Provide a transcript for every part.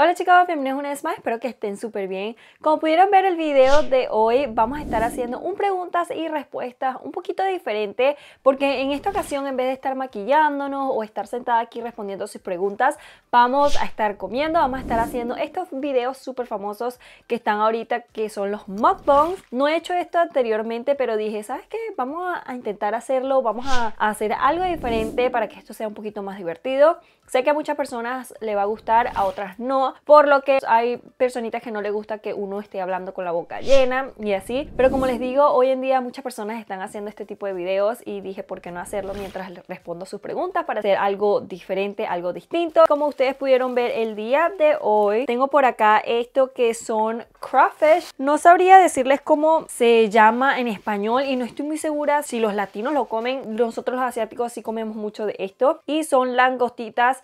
Hola chicos, bienvenidos una vez más, espero que estén súper bien. Como pudieron ver el video de hoy, vamos a estar haciendo un preguntas y respuestas un poquito diferente, porque en esta ocasión en vez de estar maquillándonos o estar sentada aquí respondiendo sus preguntas, vamos a estar comiendo, vamos a estar haciendo estos videos súper famosos que están ahorita, que son los mukbangs. No he hecho esto anteriormente, pero dije, ¿sabes qué? Vamos a intentar hacerlo, vamos a hacer algo diferente para que esto sea un poquito más divertido. Sé que a muchas personas le va a gustar, a otras no, por lo que hay personitas que no le gusta que uno esté hablando con la boca llena y así. Pero como les digo, hoy en día muchas personas están haciendo este tipo de videos y dije, ¿por qué no hacerlo mientras respondo sus preguntas para hacer algo diferente, algo distinto? Como ustedes pudieron ver el día de hoy, tengo por acá esto que son crawfish. No sabría decirles cómo se llama en español y no estoy muy segura si los latinos lo comen. Nosotros los asiáticos sí comemos mucho de esto y son langostitas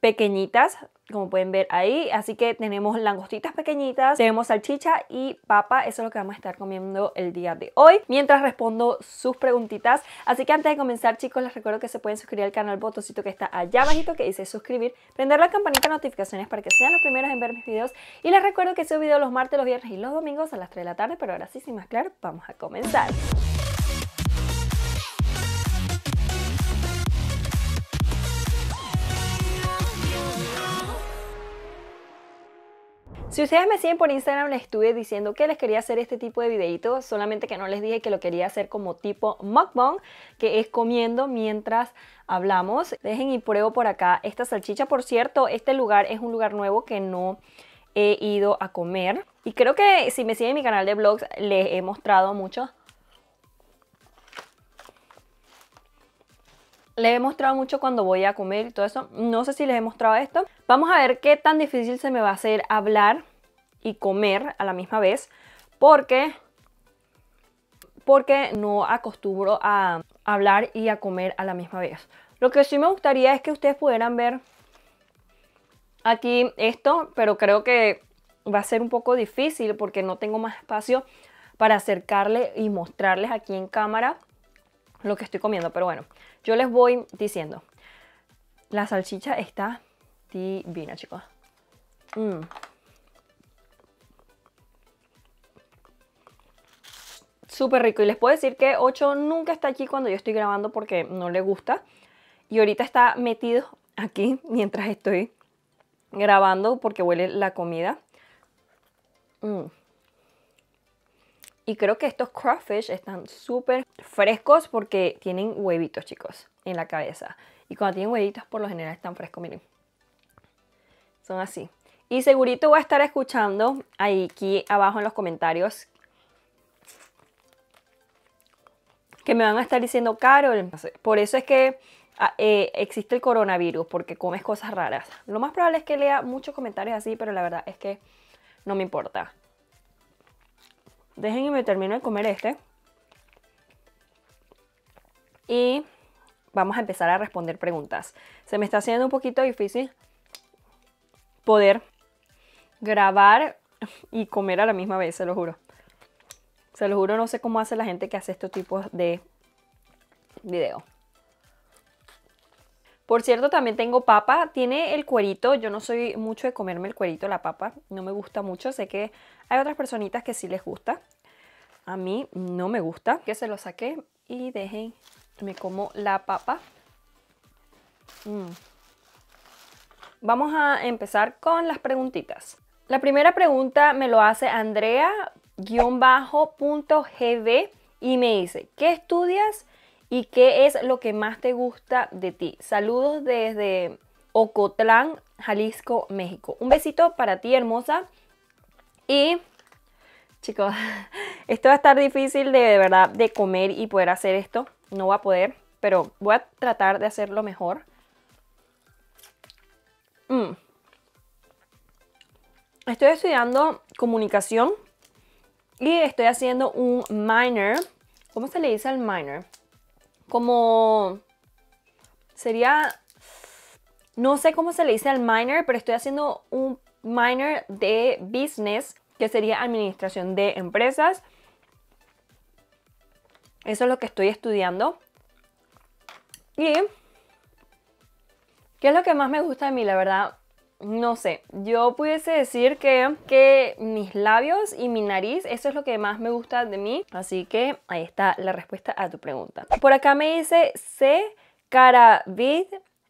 pequeñitas, como pueden ver ahí. Así que tenemos langostitas pequeñitas, tenemos salchicha y papa. Eso es lo que vamos a estar comiendo el día de hoy. Mientras respondo sus preguntitas. Así que antes de comenzar, chicos, les recuerdo que se pueden suscribir al canal, botoncito que está allá bajito que dice suscribir. Prender la campanita de notificaciones para que sean los primeros en ver mis videos. Y les recuerdo que subo videos los martes, los viernes y los domingos a las 3 de la tarde. Pero ahora sí, sin más claro, vamos a comenzar. Si ustedes me siguen por Instagram, les estuve diciendo que les quería hacer este tipo de videíto. solamente que no les dije que lo quería hacer como tipo mukbang, que es comiendo mientras hablamos. Dejen y pruebo por acá esta salchicha. Por cierto, este lugar es un lugar nuevo que no he ido a comer. Y creo que si me siguen en mi canal de vlogs, les he mostrado muchos Le he mostrado mucho cuando voy a comer y todo eso. No sé si les he mostrado esto. Vamos a ver qué tan difícil se me va a hacer hablar y comer a la misma vez. Porque, porque no acostumbro a hablar y a comer a la misma vez. Lo que sí me gustaría es que ustedes pudieran ver aquí esto. Pero creo que va a ser un poco difícil porque no tengo más espacio para acercarle y mostrarles aquí en cámara lo que estoy comiendo. Pero bueno, yo les voy diciendo. La salchicha está divina, chicos. Mm. Súper rico. Y les puedo decir que 8 nunca está aquí cuando yo estoy grabando porque no le gusta. Y ahorita está metido aquí mientras estoy grabando porque huele la comida. Mmm. Y creo que estos crawfish están súper frescos porque tienen huevitos, chicos, en la cabeza. Y cuando tienen huevitos, por lo general están frescos, miren. Son así. Y segurito voy a estar escuchando aquí abajo en los comentarios que me van a estar diciendo, Carol, por eso es que ah, eh, existe el coronavirus, porque comes cosas raras. Lo más probable es que lea muchos comentarios así, pero la verdad es que no me importa. Dejen y me termino de comer este. Y vamos a empezar a responder preguntas. Se me está haciendo un poquito difícil poder grabar y comer a la misma vez, se lo juro. Se lo juro, no sé cómo hace la gente que hace estos tipos de videos. Por cierto, también tengo papa. Tiene el cuerito. Yo no soy mucho de comerme el cuerito, la papa. No me gusta mucho. Sé que hay otras personitas que sí les gusta. A mí no me gusta. Que se lo saqué y dejen. Me como la papa. Mm. Vamos a empezar con las preguntitas. La primera pregunta me lo hace Andrea-gb y me dice, ¿qué estudias? y qué es lo que más te gusta de ti. Saludos desde Ocotlán, Jalisco, México. Un besito para ti, hermosa. Y chicos, esto va a estar difícil de, verdad de comer y poder hacer esto. No va a poder, pero voy a tratar de hacerlo mejor. Mm. Estoy estudiando comunicación y estoy haciendo un minor. ¿Cómo se le dice al minor? como sería, no sé cómo se le dice al minor, pero estoy haciendo un minor de business, que sería administración de empresas. Eso es lo que estoy estudiando. Y, ¿qué es lo que más me gusta de mí? La verdad, no sé, yo pudiese decir que, mis labios y mi nariz, eso es lo que más me gusta de mí. Así que ahí está la respuesta a tu pregunta. Por acá me dice C. Caravid.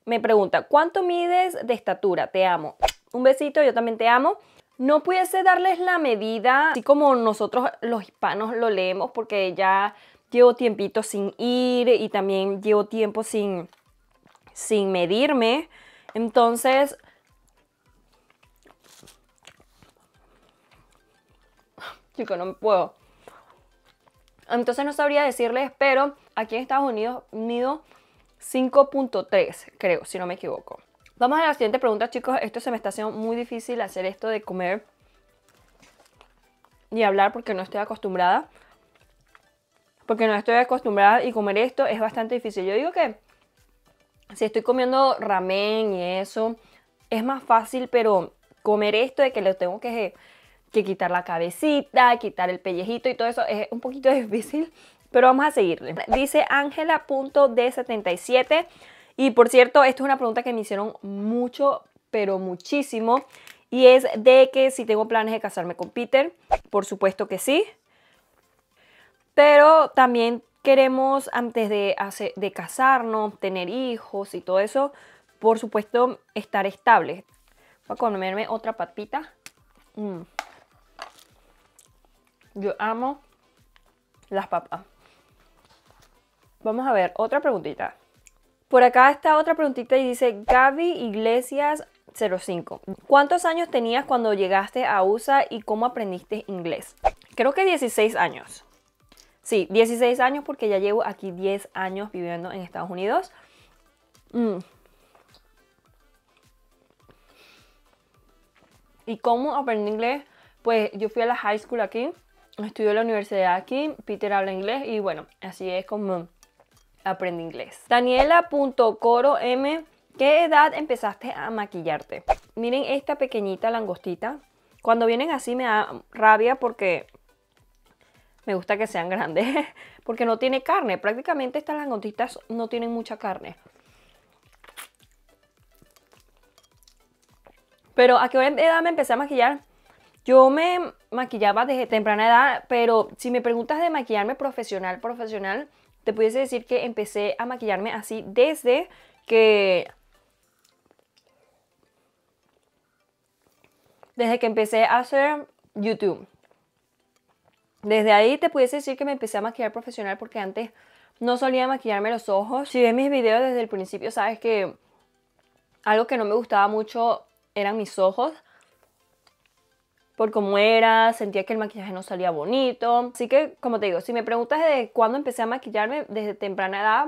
Me pregunta, ¿cuánto mides de estatura? Te amo. Un besito, yo también te amo. No pudiese darles la medida, así como nosotros los hispanos lo leemos, porque ya llevo tiempito sin ir y también llevo tiempo sin, sin medirme. Entonces, Chicos no me puedo. Entonces no sabría decirles, pero aquí en Estados Unidos mido 5.3, creo, si no me equivoco. Vamos a la siguiente pregunta, chicos. Esto se me está haciendo muy difícil hacer esto de comer y hablar porque no estoy acostumbrada. Porque no estoy acostumbrada y comer esto es bastante difícil. Yo digo que si estoy comiendo ramen y eso, es más fácil, pero comer esto de que lo tengo que que quitar la cabecita, quitar el pellejito y todo eso es un poquito difícil, pero vamos a seguirle. Dice Ángela.d77 y por cierto, esto es una pregunta que me hicieron mucho, pero muchísimo y es de que si tengo planes de casarme con Peter, por supuesto que sí, pero también queremos antes de, casarnos, tener hijos y todo eso, por supuesto estar estable. Voy a comerme otra patita. Mm. Yo amo las papas. Vamos a ver, otra preguntita. Por acá está otra preguntita y dice Gaby Iglesias 05. ¿Cuántos años tenías cuando llegaste a USA y cómo aprendiste inglés? Creo que 16 años. Sí, 16 años porque ya llevo aquí 10 años viviendo en Estados Unidos. Mm. ¿Y cómo aprendí inglés? Pues yo fui a la high school aquí Estudio en la universidad aquí, Peter habla inglés y bueno, así es como aprende inglés. Daniela.coro.m ¿Qué edad empezaste a maquillarte? Miren esta pequeñita langostita. Cuando vienen así me da rabia porque me gusta que sean grandes. Porque no tiene carne. Prácticamente estas langostitas no tienen mucha carne. Pero a qué edad me empecé a maquillar? Yo me maquillaba desde temprana edad, pero si me preguntas de maquillarme profesional, profesional, te pudiese decir que empecé a maquillarme así desde que... Desde que empecé a hacer YouTube. Desde ahí te pudiese decir que me empecé a maquillar profesional porque antes no solía maquillarme los ojos. Si ves mis videos desde el principio, sabes que algo que no me gustaba mucho eran mis ojos por cómo era, sentía que el maquillaje no salía bonito. Así que, como te digo, si me preguntas de cuándo empecé a maquillarme desde temprana edad,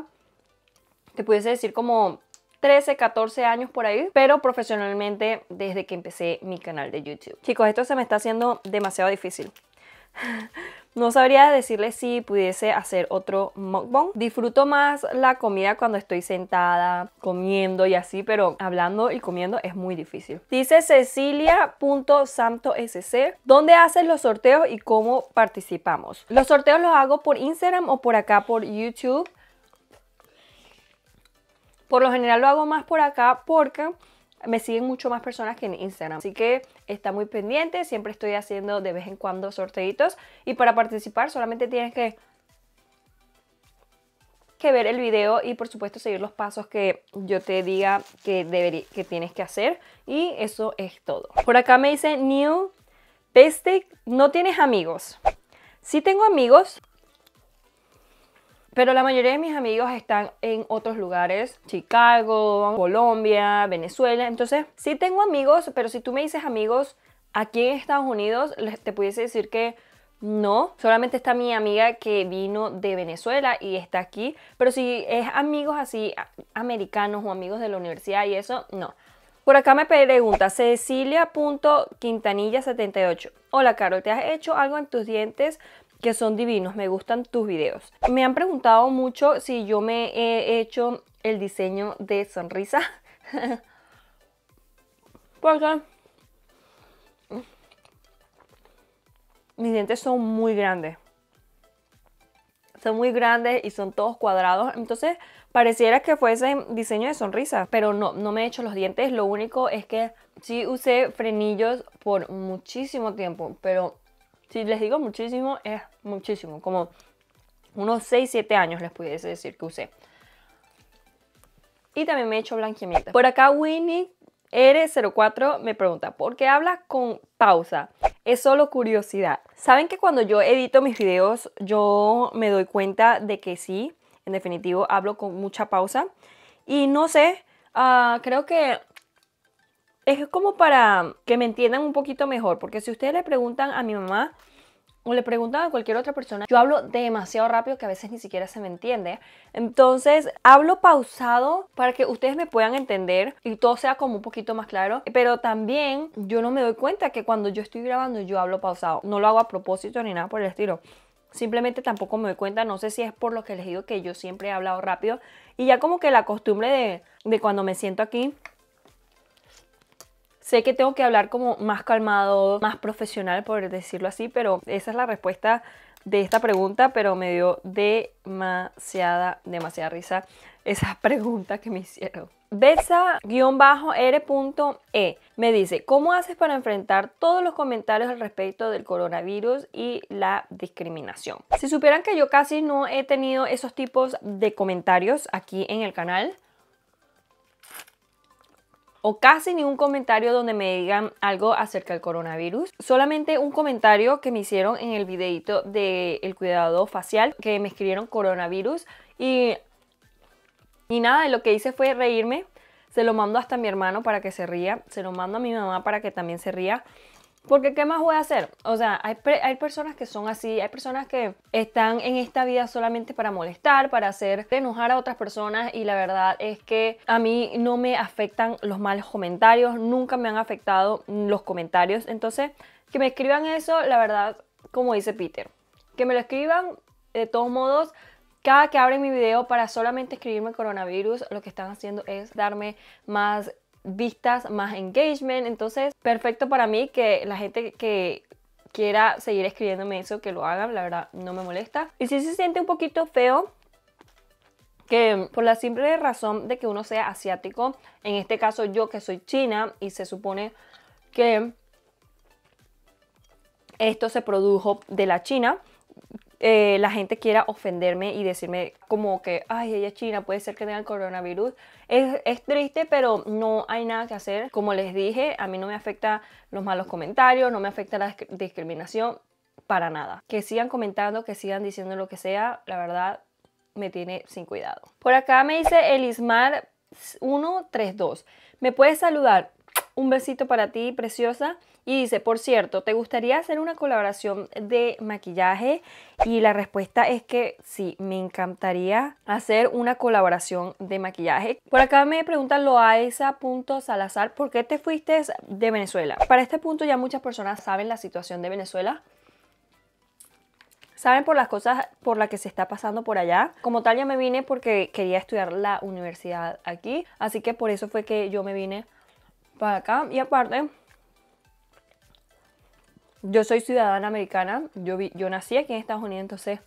te pudiese decir como 13, 14 años por ahí, pero profesionalmente desde que empecé mi canal de YouTube. Chicos, esto se me está haciendo demasiado difícil. No sabría decirle si pudiese hacer otro mukbang. Disfruto más la comida cuando estoy sentada, comiendo y así, pero hablando y comiendo es muy difícil. Dice cecilia.santoSC, ¿dónde haces los sorteos y cómo participamos? Los sorteos los hago por Instagram o por acá por YouTube. Por lo general lo hago más por acá porque me siguen mucho más personas que en Instagram. Así que está muy pendiente, siempre estoy haciendo de vez en cuando sorteitos y para participar solamente tienes que que ver el video y por supuesto seguir los pasos que yo te diga que, que tienes que hacer y eso es todo. Por acá me dice New Peste, no tienes amigos. Sí tengo amigos, pero la mayoría de mis amigos están en otros lugares, Chicago, Colombia, Venezuela. Entonces, sí tengo amigos, pero si tú me dices amigos aquí en Estados Unidos, te pudiese decir que no. Solamente está mi amiga que vino de Venezuela y está aquí. Pero si es amigos así, americanos o amigos de la universidad y eso, no. Por acá me pregunta Cecilia.quintanilla78. Hola Carol, ¿te has hecho algo en tus dientes que son divinos, me gustan tus videos. Me han preguntado mucho si yo me he hecho el diseño de sonrisa. Porque mm. mis dientes son muy grandes. Son muy grandes y son todos cuadrados. Entonces pareciera que fuese diseño de sonrisa. Pero no, no me he hecho los dientes. Lo único es que sí usé frenillos por muchísimo tiempo. Pero si les digo muchísimo, es muchísimo. Como unos 6, 7 años les pudiese decir que usé. Y también me he hecho blanqueamiento. Por acá Winnie R04 me pregunta, ¿por qué hablas con pausa? Es solo curiosidad. ¿Saben que cuando yo edito mis videos, yo me doy cuenta de que sí, en definitivo, hablo con mucha pausa? Y no sé, ah, creo que es como para que me entiendan un poquito mejor, porque si ustedes le preguntan a mi mamá o le preguntan a cualquier otra persona, yo hablo demasiado rápido que a veces ni siquiera se me entiende. Entonces, hablo pausado para que ustedes me puedan entender y todo sea como un poquito más claro, pero también yo no me doy cuenta que cuando yo estoy grabando yo hablo pausado, no lo hago a propósito ni nada por el estilo. Simplemente tampoco me doy cuenta, no sé si es por lo que les digo que yo siempre he hablado rápido y ya como que la costumbre de, de cuando me siento aquí Sé que tengo que hablar como más calmado, más profesional, por decirlo así, pero esa es la respuesta de esta pregunta, pero me dio demasiada, demasiada risa esa pregunta que me hicieron. besa re me dice, ¿cómo haces para enfrentar todos los comentarios al respecto del coronavirus y la discriminación? Si supieran que yo casi no he tenido esos tipos de comentarios aquí en el canal, o casi ningún comentario donde me digan algo acerca del coronavirus. Solamente un comentario que me hicieron en el videito del cuidado facial que me escribieron coronavirus y, y nada, lo que hice fue reírme. Se lo mando hasta a mi hermano para que se ría, se lo mando a mi mamá para que también se ría. Porque ¿qué más voy a hacer? O sea, hay, personas que son así, hay personas que están en esta vida solamente para molestar, para hacer enojar a otras personas y la verdad es que a mí no me afectan los malos comentarios, nunca me han afectado los comentarios. Entonces, que me escriban eso, la verdad, como dice Peter, que me lo escriban de todos modos. Cada que abren mi video para solamente escribirme coronavirus, lo que están haciendo es darme más vistas, más engagement. Entonces, perfecto para mí que la gente que quiera seguir escribiéndome eso, que lo hagan, la verdad no me molesta. Y si se siente un poquito feo, que por la simple razón de que uno sea asiático, en este caso yo que soy china y se supone que esto se produjo de la China, eh, la gente quiera ofenderme y decirme como que, ay, ella es china, puede ser que tenga el coronavirus. Es, triste, pero no hay nada que hacer. Como les dije, a mí no me afecta los malos comentarios, no me afecta la discriminación, para nada. Que sigan comentando, que sigan diciendo lo que sea, la verdad me tiene sin cuidado. Por acá me dice Elismar 132. Me puedes saludar. Un besito para ti, preciosa. Y dice, por cierto, ¿te gustaría hacer una colaboración de maquillaje? Y la respuesta es que sí, me encantaría hacer una colaboración de maquillaje. Por acá me preguntan Salazar, ¿por qué te fuiste de Venezuela? Para este punto ya muchas personas saben la situación de Venezuela saben por las cosas por las que se está pasando por allá. Como tal ya me vine porque quería estudiar la universidad aquí, así que por eso fue que yo me vine para acá y aparte yo soy ciudadana americana, yo, yo nací aquí en Estados Unidos, entonces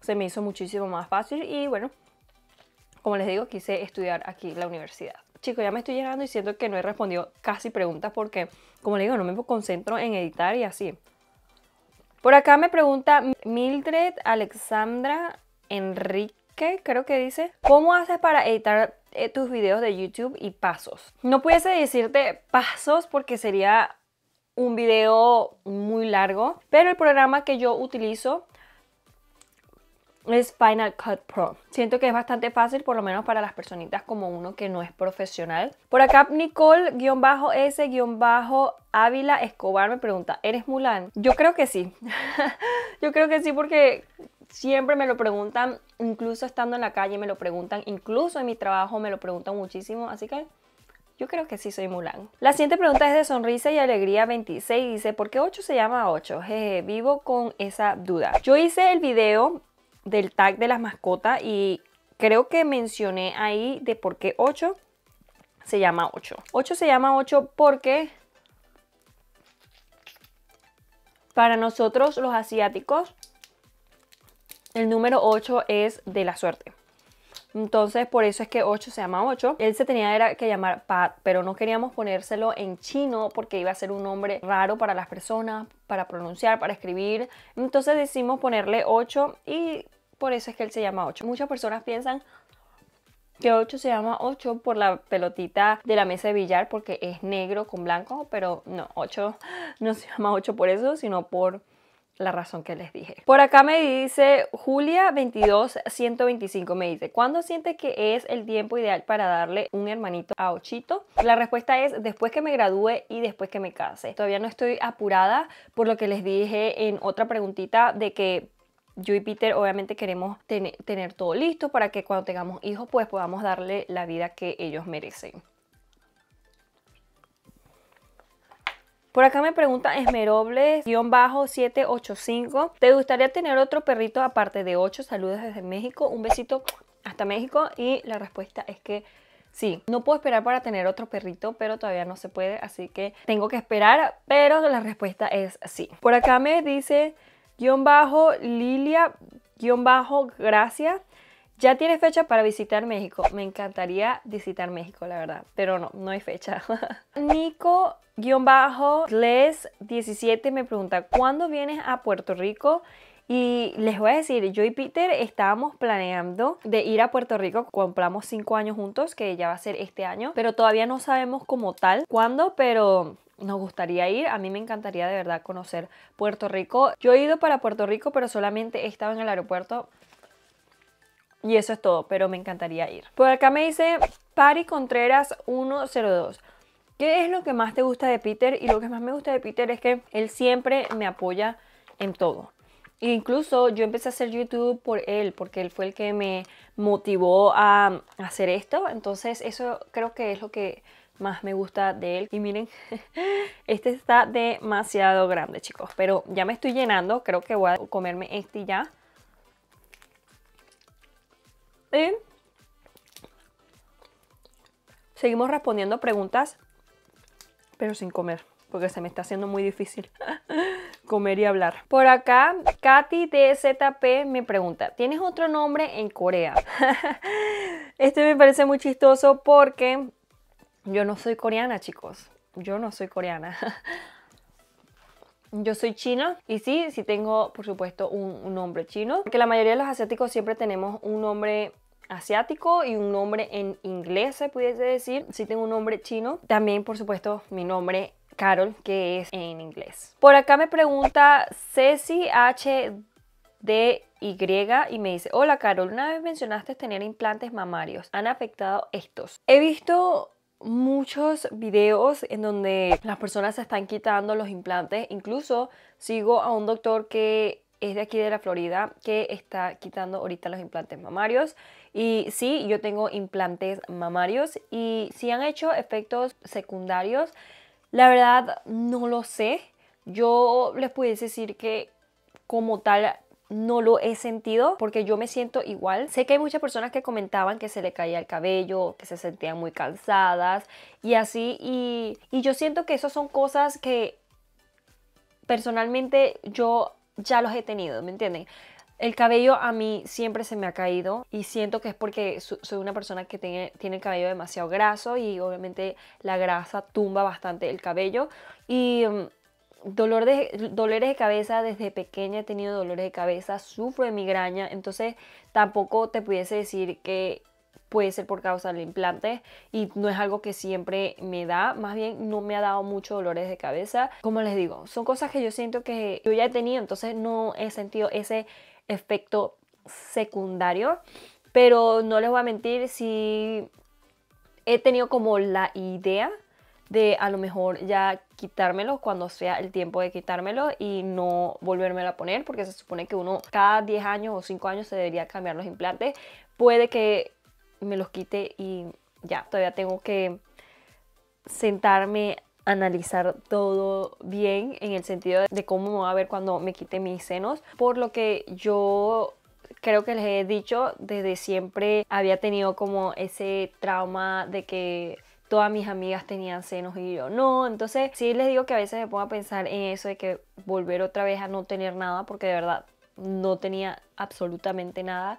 se me hizo muchísimo más fácil y bueno, como les digo, quise estudiar aquí la universidad. Chicos, ya me estoy llegando y siento que no he respondido casi preguntas porque, como les digo, no me concentro en editar y así. Por acá me pregunta Mildred Alexandra Enrique, creo que dice, ¿cómo haces para editar eh, tus videos de YouTube y pasos? No pudiese decirte pasos porque sería un video muy largo, pero el programa que yo utilizo es Final Cut Pro. Siento que es bastante fácil, por lo menos para las personitas como uno que no es profesional. Por acá Nicole-S-Ávila Escobar me pregunta, ¿eres Mulan? Yo creo que sí. Yo creo que sí porque siempre me lo preguntan, incluso estando en la calle me lo preguntan, incluso en mi trabajo me lo preguntan muchísimo, así que yo creo que sí soy Mulan. La siguiente pregunta es de Sonrisa y Alegría 26. Dice, ¿por qué 8 se llama 8? Jeje, vivo con esa duda. Yo hice el video del tag de las mascotas y creo que mencioné ahí de por qué 8 se llama 8. 8 se llama 8 porque para nosotros los asiáticos el número 8 es de la suerte. Entonces, por eso es que 8 se llama 8. Él se tenía era que llamar Pat, pero no queríamos ponérselo en chino porque iba a ser un nombre raro para las personas, para pronunciar, para escribir. Entonces decidimos ponerle 8 y por eso es que él se llama 8. Muchas personas piensan que 8 se llama 8 por la pelotita de la mesa de billar porque es negro con blanco, pero no, 8 no se llama 8 por eso, sino por la razón que les dije. Por acá me dice Julia 22 125 me dice, ¿cuándo siente que es el tiempo ideal para darle un hermanito a Ochito? La respuesta es después que me gradúe y después que me case. Todavía no estoy apurada por lo que les dije en otra preguntita de que yo y Peter obviamente queremos tener todo listo para que cuando tengamos hijos pues podamos darle la vida que ellos merecen. Por acá me pregunta Esmerobles-785. ¿Te gustaría tener otro perrito aparte de 8? Saludos desde México. Un besito hasta México. Y la respuesta es que Sí, no puedo esperar para tener otro perrito, pero todavía no se puede, así que tengo que esperar, pero la respuesta es sí. Por acá me dice bajo Lilia guión bajo gracias. Ya tiene fecha para visitar México. Me encantaría visitar México, la verdad. Pero no, no hay fecha. Nico guión bajo, 17 me pregunta, ¿cuándo vienes a Puerto Rico? Y les voy a decir, yo y Peter estábamos planeando de ir a Puerto Rico, compramos cinco años juntos, que ya va a ser este año, pero todavía no sabemos como tal cuándo, pero nos gustaría ir. A mí me encantaría de verdad conocer Puerto Rico. Yo he ido para Puerto Rico, pero solamente he estado en el aeropuerto y eso es todo, pero me encantaría ir. Por acá me dice Pari Contreras 102. ¿Qué es lo que más te gusta de Peter? Y lo que más me gusta de Peter es que él siempre me apoya en todo. Incluso yo empecé a hacer YouTube por él, porque él fue el que me motivó a hacer esto. Entonces eso creo que es lo que más me gusta de él. Y miren, este está demasiado grande, chicos. Pero ya me estoy llenando. Creo que voy a comerme este ya seguimos respondiendo preguntas, pero sin comer, porque se me está haciendo muy difícil comer y hablar. Por acá, Katy de ZP me pregunta, ¿tienes otro nombre en Corea? este me parece muy chistoso porque yo no soy coreana, chicos. Yo no soy coreana. Yo soy china y sí, sí tengo por supuesto un, nombre chino, Que la mayoría de los asiáticos siempre tenemos un nombre asiático y un nombre en inglés, se pudiese decir. si tengo un nombre chino. También, por supuesto, mi nombre Carol, que es en inglés. Por acá me pregunta Ceci H. D. Y y me dice, hola Carol, una vez mencionaste tener implantes mamarios, ¿han afectado estos? He visto muchos videos en donde las personas se están quitando los implantes, incluso sigo a un doctor que es de aquí de la Florida que está quitando ahorita los implantes mamarios. Y sí, yo tengo implantes mamarios y si han hecho efectos secundarios, la verdad no lo sé. Yo les pudiese decir que como tal no lo he sentido porque yo me siento igual. Sé que hay muchas personas que comentaban que se le caía el cabello, que se sentían muy cansadas y así. Y, y yo siento que esas son cosas que personalmente yo ya los he tenido, ¿me entienden? El cabello a mí siempre se me ha caído y siento que es porque soy una persona que tiene, tiene el cabello demasiado graso y obviamente la grasa tumba bastante el cabello. Y mm, dolor de, dolores de cabeza, desde pequeña he tenido dolores de cabeza, sufro de migraña, entonces tampoco te pudiese decir que puede ser por causa del implante y no es algo que siempre me da, más bien no me ha dado muchos dolores de cabeza. Como les digo, son cosas que yo siento que yo ya he tenido, entonces no he sentido ese efecto secundario, pero no les voy a mentir si he tenido como la idea de a lo mejor ya quitármelo cuando sea el tiempo de quitármelo y no volvérmelo a poner porque se supone que uno cada 10 años o 5 años se debería cambiar los implantes. Puede que me los quite y ya, todavía tengo que sentarme, analizar todo bien en el sentido de cómo va a ver cuando me quite mis senos. Por lo que yo creo que les he dicho, desde siempre había tenido como ese trauma de que todas mis amigas tenían senos y yo no. Entonces sí les digo que a veces me pongo a pensar en eso de que volver otra vez a no tener nada porque de verdad no tenía absolutamente nada.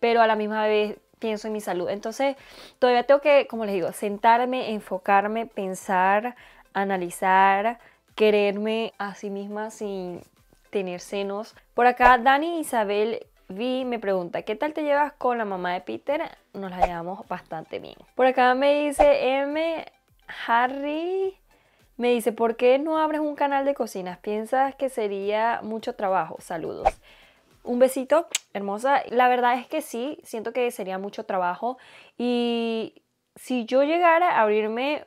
Pero a la misma vez pienso en mi salud. Entonces, todavía tengo que, como les digo, sentarme, enfocarme, pensar, analizar, quererme a sí misma sin tener senos. Por acá, Dani Isabel Vi me pregunta, ¿qué tal te llevas con la mamá de Peter? Nos la llevamos bastante bien. Por acá me dice M. Harry. Me dice, ¿por qué no abres un canal de cocinas? ¿Piensas que sería mucho trabajo? Saludos un besito, hermosa. La verdad es que sí, siento que sería mucho trabajo. Y si yo llegara a abrirme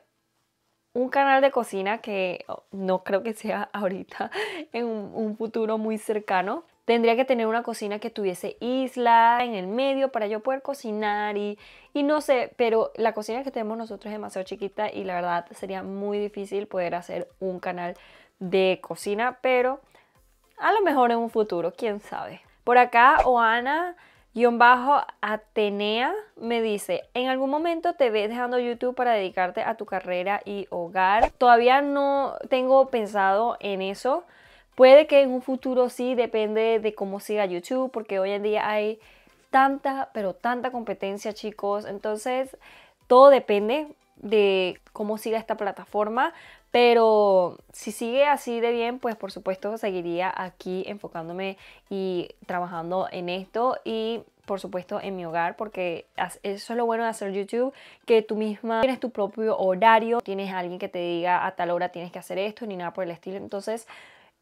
un canal de cocina que oh, no creo que sea ahorita en un, futuro muy cercano. Tendría que tener una cocina que tuviese isla en el medio para yo poder cocinar y, no sé, pero la cocina que tenemos nosotros es demasiado chiquita y la verdad sería muy difícil poder hacer un canal de cocina, pero a lo mejor en un futuro, quién sabe. Por acá, Oana guión bajo Atenea me dice, en algún momento te ves dejando YouTube para dedicarte a tu carrera y hogar. Todavía no tengo pensado en eso. Puede que en un futuro sí, depende de cómo siga YouTube, porque hoy en día hay tanta, pero tanta competencia, chicos. Entonces, todo depende de cómo siga esta plataforma. Pero si sigue así de bien, pues por supuesto seguiría aquí enfocándome y trabajando en esto y por supuesto en mi hogar porque eso es lo bueno de hacer YouTube que tú misma tienes tu propio horario tienes a alguien que te diga a tal hora tienes que hacer esto ni nada por el estilo entonces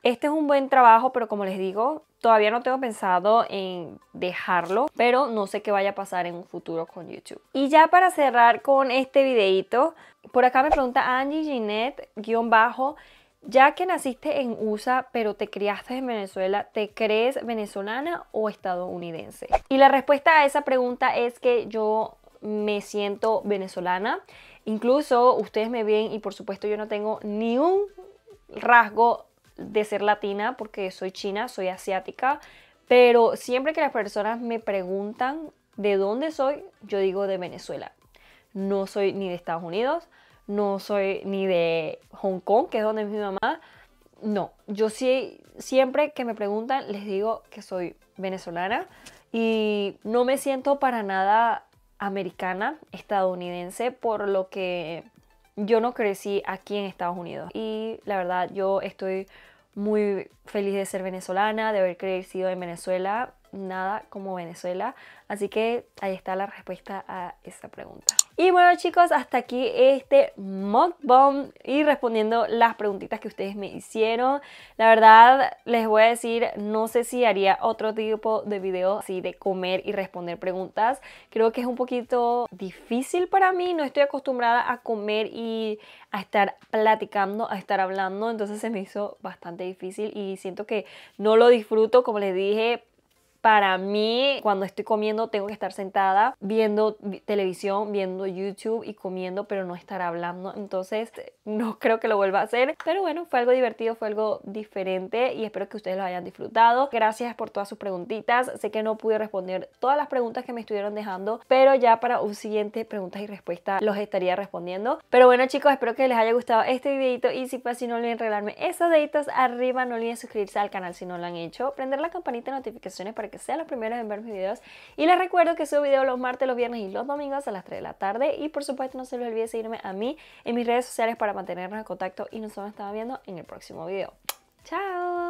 este es un buen trabajo, pero como les digo, todavía no tengo pensado en dejarlo, pero no sé qué vaya a pasar en un futuro con YouTube. Y ya para cerrar con este videito, por acá me pregunta Angie Ginette, guión bajo, ya que naciste en USA pero te criaste en Venezuela, ¿te crees venezolana o estadounidense? Y la respuesta a esa pregunta es que yo me siento venezolana. Incluso ustedes me ven y por supuesto yo no tengo ni un rasgo de ser latina porque soy china, soy asiática, pero siempre que las personas me preguntan de dónde soy, yo digo de Venezuela no soy ni de Estados Unidos, no soy ni de Hong Kong, que es donde es mi mamá. No, yo sí, siempre que me preguntan les digo que soy venezolana y no me siento para nada americana, estadounidense, por lo que yo no crecí aquí en Estados Unidos. Y la verdad, yo estoy muy feliz de ser venezolana, de haber crecido en Venezuela nada como Venezuela. Así que ahí está la respuesta a esa pregunta. Y bueno chicos, hasta aquí este Bomb y respondiendo las preguntitas que ustedes me hicieron. La verdad les voy a decir, no sé si haría otro tipo de video así de comer y responder preguntas. Creo que es un poquito difícil para mí, no estoy acostumbrada a comer y a estar platicando, a estar hablando, entonces se me hizo bastante difícil y siento que no lo disfruto, como les dije, para mí, cuando estoy comiendo, tengo que estar sentada viendo televisión, viendo YouTube y comiendo, pero no estar hablando. Entonces, no creo que lo vuelva a hacer. Pero bueno, fue algo divertido, fue algo diferente y espero que ustedes lo hayan disfrutado. Gracias por todas sus preguntitas. Sé que no pude responder todas las preguntas que me estuvieron dejando, pero ya para un siguiente preguntas y respuestas los estaría respondiendo. Pero bueno chicos, espero que les haya gustado este videito y si fue así no olviden regalarme esas deditas arriba, no olviden suscribirse al canal si no lo han hecho, prender la campanita de notificaciones para que sean los primeros en ver mis videos y les recuerdo que subo videos los martes, los viernes y los domingos a las 3 de la tarde y por supuesto no se les olvide seguirme a mí en mis redes sociales para mantenernos en contacto y nos estar viendo en el próximo video. ¡Chao!